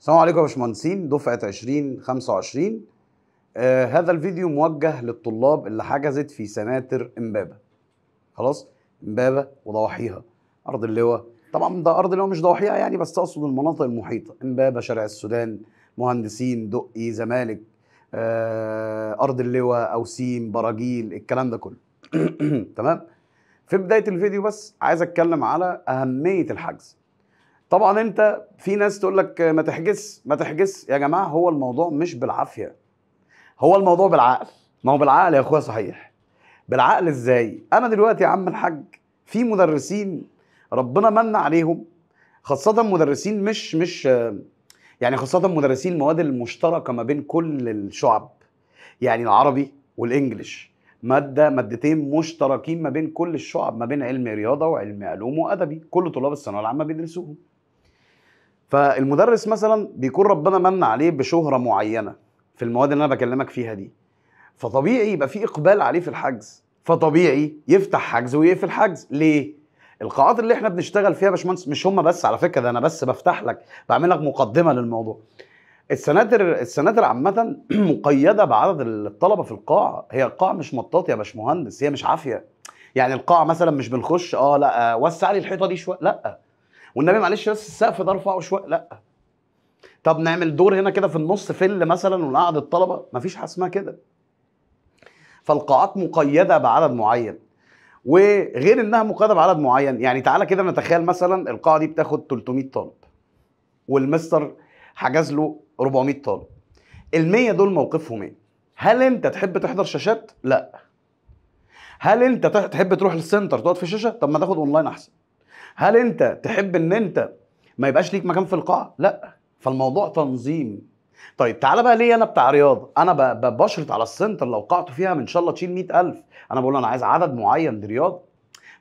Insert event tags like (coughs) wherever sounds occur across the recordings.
السلام عليكم يا باشمهندسين دفعه 2025 آه هذا الفيديو موجه للطلاب اللي حجزت في سناتر امبابه خلاص امبابه وضواحيها ارض اللواء طبعا ده ارض اللواء مش ضواحيها يعني بس اقصد المناطق المحيطه امبابه شارع السودان مهندسين دقي زمالك آه ارض اللواء اوسيم براجيل الكلام ده كله (clears throat) تمام في بدايه الفيديو بس عايز اتكلم على اهميه الحجز طبعا انت في ناس تقول لك ما تحجز ما تحجز يا جماعه هو الموضوع مش بالعافيه هو الموضوع بالعقل ما هو بالعقل يا اخويا صحيح بالعقل ازاي انا دلوقتي يا عم الحاج في مدرسين ربنا من عليهم خاصه مدرسين مش مش يعني خاصه مدرسين المواد المشتركه ما بين كل الشعب يعني العربي والانجليش ماده مادتين مشتركين ما بين كل الشعب ما بين علم رياضه وعلم علوم وادبي كل طلاب الثانويه العامه بيدرسوهم فالمدرس مثلا بيكون ربنا من عليه بشهره معينه في المواد اللي انا بكلمك فيها دي فطبيعي يبقى في اقبال عليه في الحجز فطبيعي يفتح حجز ويقفل حجز ليه القاعات اللي احنا بنشتغل فيها يا باشمهندس مش هم بس على فكره ده انا بس بفتح لك بعمل لك مقدمه للموضوع السناتر السناتر عامة (clears throat) مقيدة بعدد الطلبة في القاعة، هي القاعة مش مطاط يا باشمهندس، هي مش عافية. يعني القاعة مثلا مش بنخش اه لا وسع لي الحيطة دي شوية، لا والنبي معلش بس السقف ده ارفعه شويه لا طب نعمل دور هنا كده في النص فل مثلا ونقعد الطلبه مفيش حاجه اسمها كده فالقاعات مقيده بعدد معين وغير انها مقيده بعدد معين يعني تعالى كده نتخيل مثلا القاعه دي بتاخد 300 طالب والمستر حجز له 400 طالب ال 100 دول موقفهم ايه هل انت تحب تحضر شاشات لا هل انت تحب تروح للسنتر تقعد في الشاشه طب ما تاخد اونلاين احسن هل انت تحب ان انت ما يبقاش ليك مكان في القاعه لا فالموضوع تنظيم طيب تعالى بقى ليه انا بتاع رياضه انا بشرط على السنتر لو قاعته فيها ان شاء الله تشيل 100000 انا بقول انا عايز عدد معين لرياضه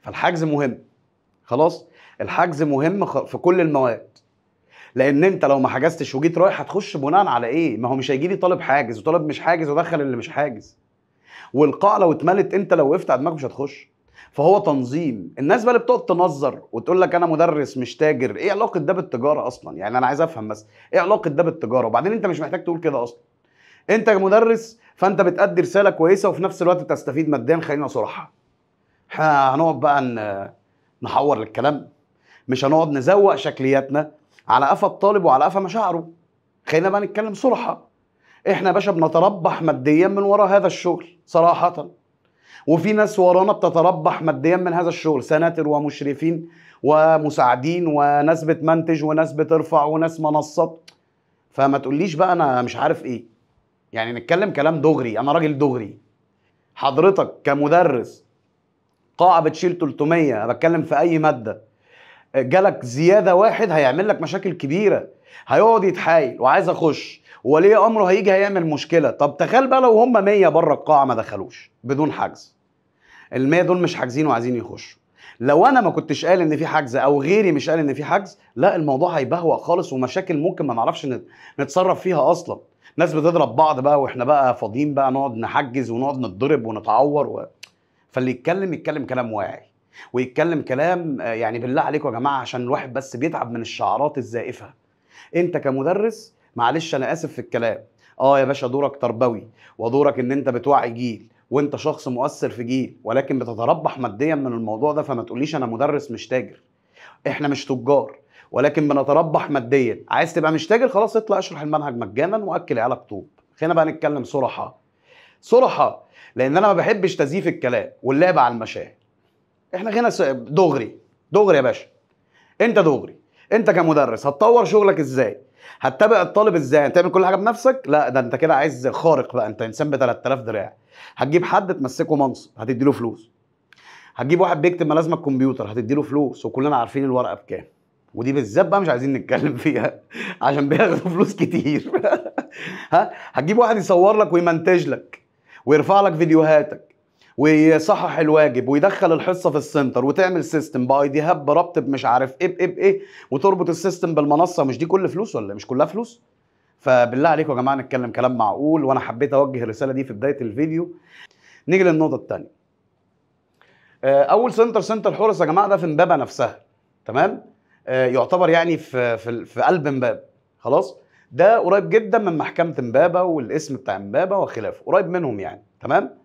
فالحجز مهم خلاص الحجز مهم في كل المواد لان انت لو ما حجزتش وجيت رايح هتخش بناء على ايه ما هو مش هيجي لي طالب حاجز وطالب مش حاجز ودخل اللي مش حاجز والقاعه لو اتملت انت لو وقفت على دماغك مش هتخش فهو تنظيم الناس بقى اللي بتقعد تنظر وتقول لك انا مدرس مش تاجر ايه علاقه ده بالتجاره اصلا يعني انا عايز افهم بس ايه علاقه ده بالتجاره وبعدين انت مش محتاج تقول كده اصلا انت مدرس فانت بتأدي رساله كويسه وفي نفس الوقت تستفيد ماديا خلينا صراحه احنا هنقعد بقى نحور الكلام مش هنقعد نزوق شكلياتنا على قفا الطالب وعلى قفا مشاعره خلينا بقى نتكلم صراحه احنا يا باشا بنتربح ماديا من وراء هذا الشغل صراحه وفي ناس ورانا بتتربح ماديا من هذا الشغل سناتر ومشرفين ومساعدين وناس بتمنتج وناس بترفع وناس منصات فما تقوليش بقى انا مش عارف ايه يعني نتكلم كلام دغري انا راجل دغري حضرتك كمدرس قاعة بتشيل 300 بتكلم في اي مادة جالك زيادة واحد هيعمل لك مشاكل كبيرة هيقعد يتحايل وعايز اخش وولي امره هيجي هيعمل مشكله طب تخيل بقى لو هم 100 بره القاعه ما دخلوش بدون حجز ال 100 دول مش حاجزين وعايزين يخشوا لو انا ما كنتش قال ان في حجز او غيري مش قال ان في حجز لا الموضوع هيبهوأ خالص ومشاكل ممكن ما نعرفش نتصرف فيها اصلا ناس بتضرب بعض بقى واحنا بقى فاضيين بقى نقعد نحجز ونقعد نتضرب ونتعور و... فاللي يتكلم يتكلم كلام واعي ويتكلم كلام آه، يعني بالله عليكم يا جماعه عشان الواحد بس بيتعب من الشعارات الزائفه انت كمدرس معلش انا اسف في الكلام اه يا باشا دورك تربوي ودورك ان انت بتوعي جيل وانت شخص مؤثر في جيل ولكن بتتربح ماديا من الموضوع ده فما تقوليش انا مدرس مش تاجر احنا مش تجار ولكن بنتربح ماديا عايز تبقى مش تاجر خلاص اطلع اشرح المنهج مجانا واكل عيالك طوب خلينا بقى نتكلم صراحه صراحه لان انا ما بحبش تزييف الكلام واللعب على المشاهد احنا هنا دغري دغري يا باشا انت دغري انت كمدرس هتطور شغلك ازاي هتتابع الطالب ازاي هتعمل يعني كل حاجه بنفسك لا ده انت كده عايز خارق بقى انت انسان ب 3000 دراع هتجيب حد تمسكه منصب هتديله فلوس هتجيب واحد بيكتب ملازمك كمبيوتر هتديله فلوس وكلنا عارفين الورقه بكام ودي بالذات بقى مش عايزين نتكلم (laughs) فيها عشان بياخدوا فلوس كتير (laughs) ها هتجيب واحد يصور لك ويمنتج لك ويرفع لك فيديوهاتك ويصحح الواجب ويدخل الحصه في السنتر وتعمل سيستم باي دي هاب بربط بمش عارف ايه بايه بايه وتربط السيستم بالمنصه مش دي كل فلوس ولا مش كلها فلوس؟ فبالله عليكم يا جماعه نتكلم كلام معقول وانا حبيت اوجه الرساله دي في بدايه الفيديو. نيجي للنقطه الثانيه. آه، اول سنتر سنتر حرس يا جماعه ده في امبابه نفسها تمام؟ آه، يعتبر يعني في في, في قلب امبابه خلاص؟ ده قريب جدا من محكمه امبابه والاسم بتاع امبابه وخلافه قريب منهم يعني تمام؟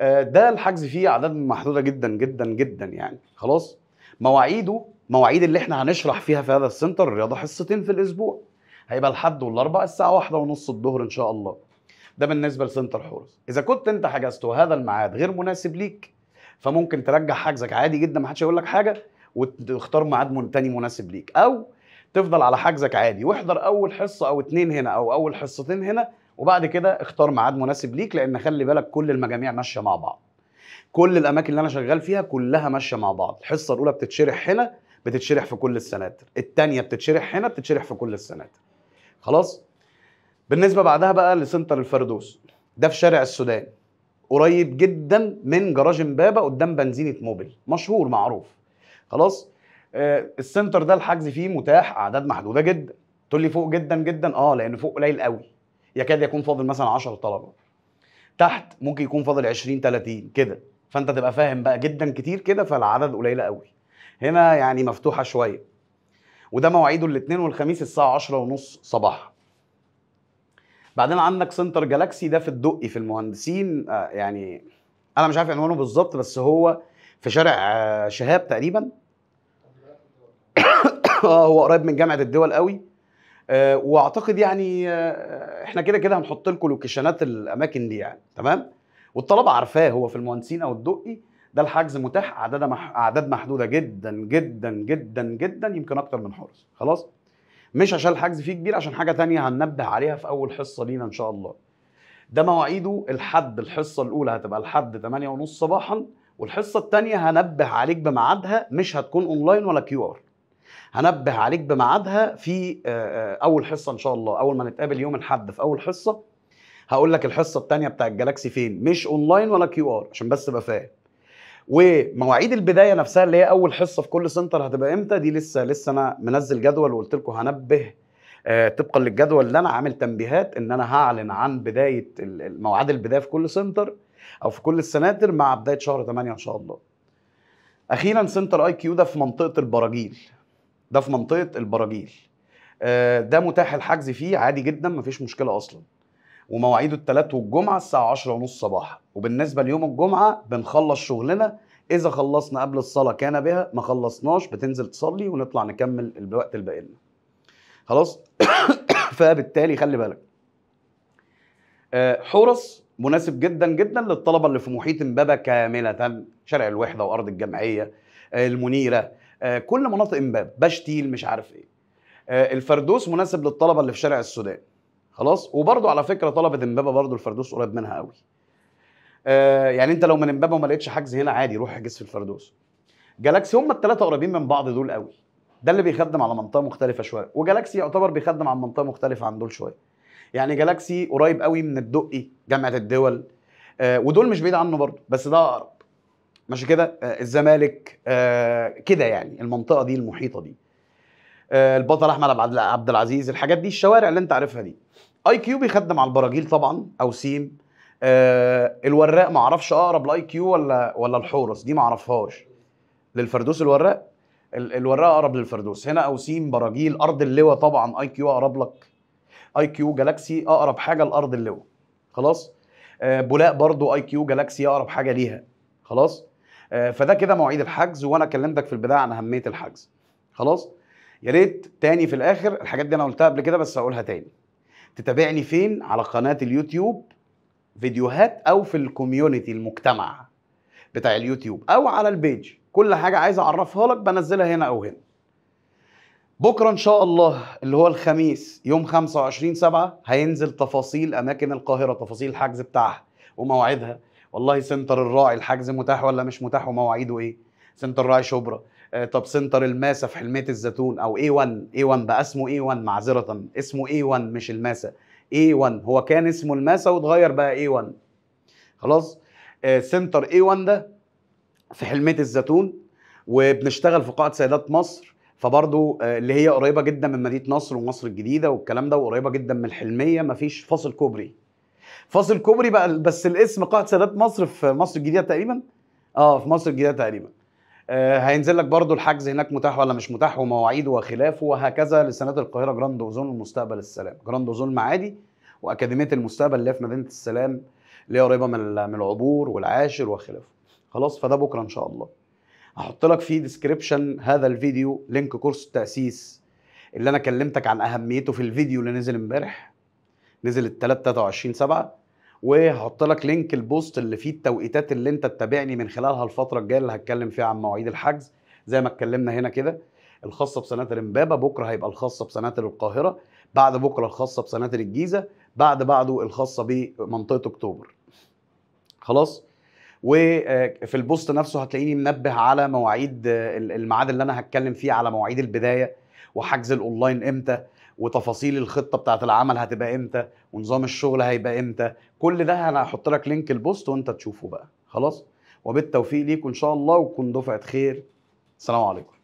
آه، ده الحجز فيه اعداد محدوده جدا جدا جدا يعني خلاص مواعيده مواعيد اللي احنا هنشرح فيها في هذا السنتر الرياضه حصتين في الاسبوع هيبقى الحد والاربع الساعه واحدة ونص الظهر ان شاء الله ده بالنسبه لسنتر حورس اذا كنت انت حجزت وهذا الميعاد غير مناسب ليك فممكن ترجع حجزك عادي جدا ما حدش هيقول لك حاجه وتختار ميعاد تاني مناسب ليك او تفضل على حجزك عادي واحضر اول حصه او اتنين هنا او اول حصتين هنا وبعد كده اختار ميعاد مناسب ليك لان خلي بالك كل المجاميع ماشيه مع بعض كل الاماكن اللي انا شغال فيها كلها ماشيه مع بعض الحصه الاولى بتتشرح هنا بتتشرح في كل السناتر الثانيه بتتشرح هنا بتتشرح في كل السناتر خلاص بالنسبه بعدها بقى لسنتر الفردوس ده في شارع السودان قريب جدا من جراج امبابه قدام بنزينه موبل مشهور معروف خلاص آه السنتر ده الحجز فيه متاح اعداد محدوده جدا تقول لي فوق جدا جدا اه لان فوق قليل قوي يكاد يكون فاضل مثلا 10 طلبه تحت ممكن يكون فاضل 20 30 كده فانت تبقى فاهم بقى جدا كتير كده فالعدد قليله قوي هنا يعني مفتوحه شويه وده مواعيده الاثنين والخميس الساعه 10 ونص صباحا بعدين عندك سنتر جالاكسي ده في الدقي في المهندسين آه، يعني انا مش عارف عنوانه بالظبط بس هو في شارع آه، شهاب تقريبا (coughs) اه هو قريب من جامعه الدول قوي آه، واعتقد يعني آه، احنا كده كده هنحط لكم لوكيشنات الاماكن دي يعني تمام والطلبه عارفاه هو في المهندسين او الدقي ده الحجز متاح اعداد مح... اعداد محدوده جدا جدا جدا جدا يمكن اكتر من حرص خلاص مش عشان الحجز فيه كبير عشان حاجه تانية هننبه عليها في اول حصه لينا ان شاء الله ده مواعيده الحد الحصه الاولى هتبقى الحد 8:30 صباحا والحصه الثانيه هنبه عليك بميعادها مش هتكون اونلاين ولا كيو ار هنبه عليك بميعادها في آه، آه، اول حصه ان شاء الله اول ما نتقابل يوم الاحد في اول حصه هقول لك الحصه الثانيه بتاع الجالاكسي فين مش اونلاين ولا كيو ار عشان بس تبقى فاهم ومواعيد البدايه نفسها اللي هي اول حصه في كل سنتر هتبقى امتى دي لسه لسه انا منزل جدول وقلت لكم هنبه آه طبقا للجدول اللي انا عامل تنبيهات ان انا هعلن عن بدايه مواعيد البدايه في كل سنتر او في كل السناتر مع بدايه شهر 8 ان شاء الله اخيرا سنتر اي كيو ده في منطقه البراجيل ده في منطقه البراجيل آه، ده متاح الحجز فيه عادي جدا مفيش مشكله اصلا ومواعيده الثلاث والجمعه الساعه 10 ونص صباحا وبالنسبه ليوم الجمعه بنخلص شغلنا اذا خلصنا قبل الصلاه كان بها ما خلصناش بتنزل تصلي ونطلع نكمل الوقت الباقي لنا خلاص (coughs) فبالتالي خلي بالك آه، حورس مناسب جدا جدا للطلبه اللي في محيط امبابه كامله شارع الوحده وارض الجمعيه آه، المنيره آه، كل مناطق امبابه بشتيل مش عارف ايه آه، الفردوس مناسب للطلبه اللي في شارع السودان خلاص وبرده على فكره طلبه امبابه برده الفردوس قريب منها قوي آه، يعني انت لو من امبابه وما لقيتش حجز هنا عادي روح احجز في الفردوس جالاكسي هم الثلاثه قريبين من بعض دول قوي ده اللي بيخدم على منطقه مختلفه شويه وجالاكسي يعتبر بيخدم على منطقه مختلفه عن دول شويه يعني جالاكسي قريب قوي من الدقي جامعه الدول ودول مش بعيد عنه برضه بس ده اقرب ماشي كده آه، الزمالك آه، كده يعني المنطقه دي المحيطه دي آه، البطل احمد عبد العزيز الحاجات دي الشوارع اللي انت عارفها دي اي كيو بيخدم على البراجيل طبعا او سيم الوراق ما اعرفش اقرب لاي كيو ولا ولا الحورس دي ما اعرفهاش للفردوس الوراق الوراق اقرب للفردوس هنا اوسيم براجيل ارض اللواء طبعا اي كيو اقرب لك اي كيو جالاكسي اقرب حاجه لارض اللواء خلاص بولاق برضو اي كيو جالاكسي اقرب حاجه ليها خلاص آه، فده كده مواعيد الحجز وانا كلمتك في البدايه عن اهميه الحجز خلاص يا ريت تاني في الاخر الحاجات دي انا قلتها قبل كده بس هقولها تاني تتابعني فين على قناه اليوتيوب فيديوهات او في الكوميونتي المجتمع بتاع اليوتيوب او على البيج كل حاجه عايز اعرفها لك بنزلها هنا او هنا بكره ان شاء الله اللي هو الخميس يوم 25 7 هينزل تفاصيل اماكن القاهره تفاصيل الحجز بتاعها ومواعيدها والله سنتر الراعي الحجز متاح ولا مش متاح ومواعيده ايه سنتر راعي شبرا آه، طب سنتر الماسه في حلميه الزيتون او اي 1 اي 1 بقى اسمه اي 1 معذره اسمه اي 1 مش الماسه اي 1 هو كان اسمه الماسه واتغير بقى اي 1 خلاص آه، سنتر اي 1 ده في حلميه الزيتون وبنشتغل في قاعه سيدات مصر فبرضه آه، اللي هي قريبه جدا من مدينه نصر ومصر الجديده والكلام ده وقريبه جدا من الحلميه مفيش فاصل كوبري فاصل كوبري بقى بس الاسم قاعه سادات مصر في مصر الجديده تقريبا اه في مصر الجديده تقريبا آه هينزل لك برضو الحجز هناك متاح ولا مش متاح ومواعيده وخلافه وهكذا لسنوات القاهره جراند اوزون ومستقبل السلام جراند اوزون معادي واكاديميه المستقبل اللي هي في مدينه السلام اللي هي قريبه من العبور والعاشر وخلافه خلاص فده بكره ان شاء الله هحط لك في ديسكريبشن هذا الفيديو لينك كورس التاسيس اللي انا كلمتك عن اهميته في الفيديو اللي نزل امبارح نزلت 3 23 7 وهحط لك لينك البوست اللي فيه التوقيتات اللي انت تتابعني من خلالها الفتره الجايه اللي هتكلم فيها عن مواعيد الحجز زي ما اتكلمنا هنا كده الخاصه بسناتر امبابه بكره هيبقى الخاصه بسناتر القاهره بعد بكره الخاصه بسناتر الجيزه بعد بعده الخاصه بمنطقه اكتوبر خلاص وفي البوست نفسه هتلاقيني منبه على مواعيد الميعاد اللي انا هتكلم فيه على مواعيد البدايه وحجز الاونلاين امتى وتفاصيل الخطه بتاعه العمل هتبقى امتى ونظام الشغل هيبقى امتى كل ده انا هحط لك لينك البوست وانت تشوفه بقى خلاص وبالتوفيق ليكم ان شاء الله وكن دفعه خير السلام عليكم